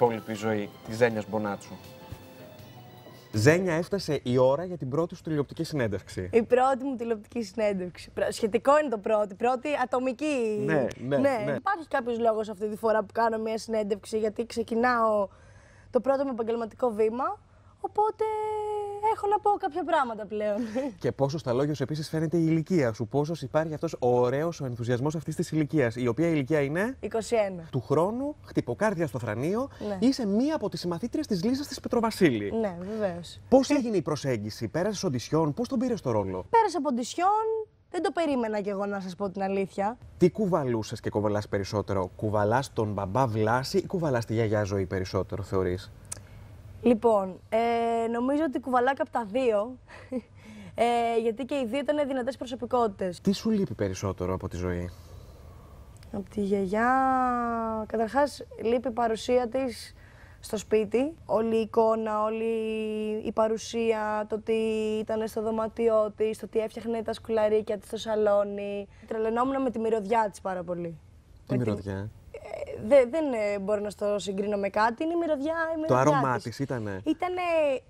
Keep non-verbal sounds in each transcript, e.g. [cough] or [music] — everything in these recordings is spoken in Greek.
υπόλοιπη ζωή της Ζένιας Μπονάτσου. Ζένια, έφτασε η ώρα για την πρώτη σου τηλεοπτική συνέντευξη. Η πρώτη μου τηλεοπτική συνέντευξη. Σχετικό είναι το πρώτη. Πρώτη ατομική. Ναι, ναι. ναι. ναι. Υπάρχει κάποιος λόγος αυτή τη φορά που κάνω μια συνέντευξη, γιατί ξεκινάω το πρώτο μου επαγγελματικό βήμα. Οπότε έχω να πω κάποια πράγματα πλέον. [laughs] Και πόσο στα λόγια σου επίσης φαίνεται η ηλικία σου. Πόσος υπάρχει αυτός ο ωραίος ο ενθουσιασμός αυτής της ηλικίας. Η οποία ηλικία είναι. 21. Του χρόνου, χτυποκάρδια στο φρανείο, Ναι. Είσαι μία από τις συμμαθήτριες της Λίζα της Πετροβασίλη. Ναι, βεβαίως. Πώς έγινε η προσέγγιση, πέρασε οντισιόν, πώς τον πήρες το ρόλο. Πέρασε από οντισιόν, δεν το περίμενα κι εγώ να σας πω την αλήθεια. Τι κουβαλούσες και κουβαλάς περισσότερο, κουβαλάς τον μπαμπά Βλάση ή κουβαλάς τη γιαγιά ζωή περισσότερο, θεωρείς. Λοιπόν, ε, νομίζω ότι κουβαλάκα και από τα δύο. Ε, γιατί και οι δύο ήταν δυνατές προσωπικότητες. Τι σου λείπει περισσότερο από τη ζωή? Από τη γιαγιά... Καταρχάς, λείπει η παρουσία της στο σπίτι. Όλη η εικόνα, όλη η παρουσία, το ότι ήταν στο δωμάτιό της, το ότι έφτιαχνε τα σκουλαρίκια της στο σαλόνι. Τρελαινόμουν με τη μυρωδιά της πάρα πολύ. Τι μυρωδιά? δεν, δεν μπορώ να το συγκρίνω με κάτι. Είναι η μυρωδιά. Η το άρωμά της ήταν. Ήταν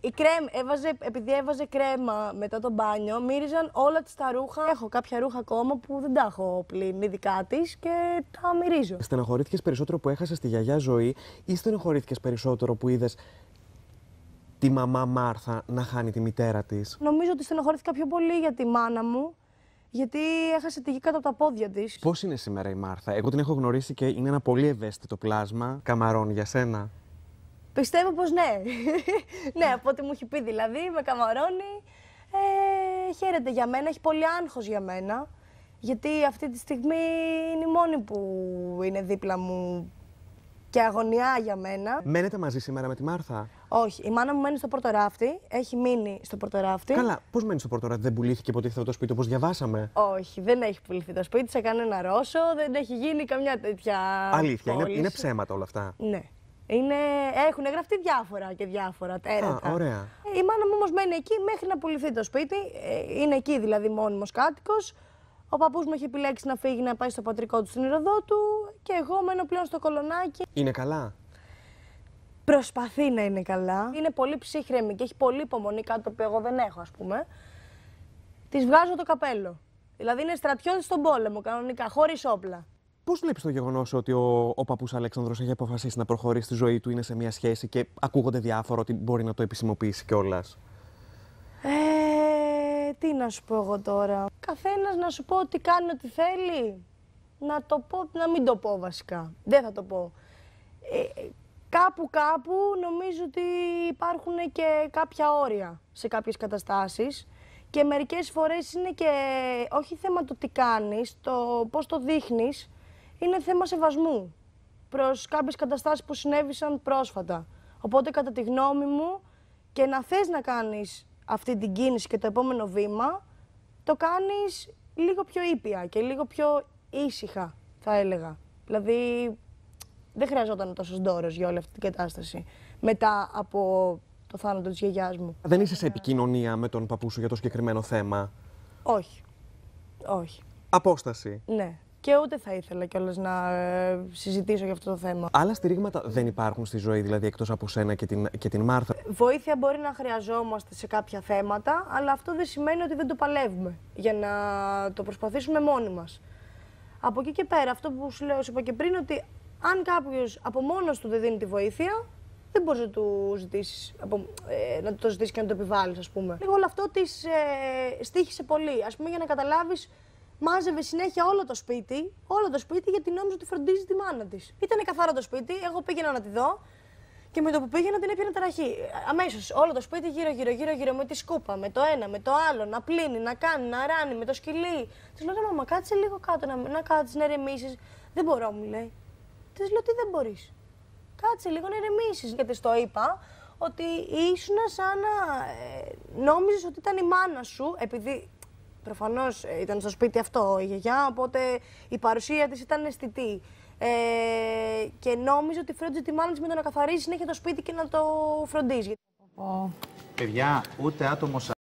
η κρέμ, έβαζε, επειδή έβαζε κρέμα μετά το μπάνιο, μύριζαν όλα της τα ρούχα. Έχω κάποια ρούχα ακόμα που δεν τα έχω πλύνει δικά της και τα μυρίζω. Στενοχωρήθηκες περισσότερο που έχασες τη γιαγιά ζωή ή στενοχωρήθηκες περισσότερο που είδες τη μαμά Μάρθα να χάνει τη μητέρα της. Νομίζω ότι στενοχωρήθηκα πιο πολύ για τη μάνα μου γιατί έχασε τη γη κάτω από τα πόδια της. Πώς είναι σήμερα η Μάρθα, Εγώ την έχω γνωρίσει και είναι ένα πολύ ευαίσθητο πλάσμα. Καμαρών για σένα. Πιστεύω πως ναι. [laughs] ναι, από ό,τι μου έχει πει δηλαδή, με καμαρώνει. Ε, χαίρεται για μένα, έχει πολύ άγχος για μένα. Γιατί αυτή τη στιγμή είναι η μόνη που είναι δίπλα μου και αγωνιά για μένα. Μένετε μαζί σήμερα με τη Μάρθα. Όχι, η μάνα μου μένει στο Πορτοράφτη, έχει μείνει στο Πορτοράφτη. Καλά, πώς μένεις στο Πορτοράφτη, δεν πουλήθηκε αυτό το σπίτι όπως διαβάσαμε. Όχι, δεν έχει πουληθεί το σπίτι σε κανένα Ρώσο, δεν έχει γίνει καμιά τέτοια. Αλήθεια, είναι, είναι, ψέματα όλα αυτά. Ναι. Είναι, έχουν γραφτεί διάφορα και διάφορα τέρατα. ωραία. Η μάνα μου όμως μένει εκεί μέχρι να πουληθεί το σπίτι. Ε, είναι εκεί δηλαδή μόνιμος κάτοικος. Ο παππούς μου έχει επιλέξει να φύγει να πάει στο πατρικό του στην του και εγώ μένω πλέον στο κολονάκι. Είναι καλά. Προσπαθεί να είναι καλά. Είναι πολύ ψύχρεμη και έχει πολύ υπομονή, κάτι το οποίο εγώ δεν έχω, ας πούμε. Της βγάζω το καπέλο. Δηλαδή είναι στρατιώτης στον πόλεμο, κανονικά, χωρίς όπλα. Πώς βλέπεις το γεγονός ότι ο, ο παππούς Αλέξανδρος έχει αποφασίσει να προχωρήσει τη ζωή του, είναι σε μια σχέση και ακούγονται διάφορα ότι μπορεί να το επισημοποιήσει κιόλας τι να σου πω εγώ τώρα. Καθένας να σου πω ότι κάνει ό,τι θέλει. Να το πω, να μην το πω βασικά. Δεν θα το πω. Ε, κάπου κάπου νομίζω ότι υπάρχουν και κάποια όρια σε κάποιες καταστάσεις και μερικές φορές είναι και όχι θέμα το τι κάνεις, το πώς το δείχνεις, είναι θέμα σεβασμού προς κάποιες καταστάσεις που συνέβησαν πρόσφατα. Οπότε κατά τη γνώμη μου και να θες να κάνεις αυτή την κίνηση και το επόμενο βήμα, το κάνεις λίγο πιο ήπια και λίγο πιο ήσυχα, θα έλεγα. Δηλαδή, δεν χρειαζόταν τόσος ντόρος για όλη αυτή την κατάσταση. Μετά από το θάνατο της γιαγιάς μου. Δεν είσαι σε επικοινωνία με τον παππού σου για το συγκεκριμένο θέμα. Όχι. Όχι. Απόσταση. Ναι και ούτε θα ήθελα κιόλας να ε, συζητήσω για αυτό το θέμα. Άλλα στηρίγματα δεν υπάρχουν στη ζωή, δηλαδή εκτός από σένα και την, και την Μάρθα. Βοήθεια μπορεί να χρειαζόμαστε σε κάποια θέματα, αλλά αυτό δεν σημαίνει ότι δεν το παλεύουμε για να το προσπαθήσουμε μόνοι μας. Από εκεί και πέρα, αυτό που σου λέω, σου είπα και πριν, ότι αν κάποιος από μόνος του δεν δίνει τη βοήθεια, δεν μπορείς να να το ζητήσεις ε, και να το επιβάλλεις, ας πούμε. Λίγο όλο αυτό της ε, στήχησε πολύ, ας πούμε, για να καταλάβεις Μάζευε συνέχεια όλο το σπίτι, όλο το σπίτι γιατί νόμιζε ότι φροντίζει τη μάνα της. Ήταν καθαρό το σπίτι, εγώ πήγαινα να τη δω και με το που πήγαινα την έπιανα ταραχή. Αμέσως όλο το σπίτι γύρω-γύρω, γύρω-γύρω με τη σκούπα, με το ένα, με το άλλο, να πλύνει, να κάνει, να ράνει, με το σκυλί. Της λέω, Μαμά, κάτσε λίγο κάτω, να, να κάτσεις, να ρεμίσει. Δεν μπορώ, μου λέει. Της λέω, Τι δεν μπορείς. Κάτσε λίγο να ρεμίσει. Γιατί στο είπα, ότι ήσουν σαν να ε, ότι ήταν η μάνα σου, επειδή Προφανώς ε, ήταν στο σπίτι αυτό η γιαγιά, οπότε η παρουσία της ήταν αισθητή. Ε, και νόμιζε ότι φρόντιζε τη μάνα της με το να καθαρίζει συνέχεια το σπίτι και να το φροντίζει. Παιδιά, ούτε άτομος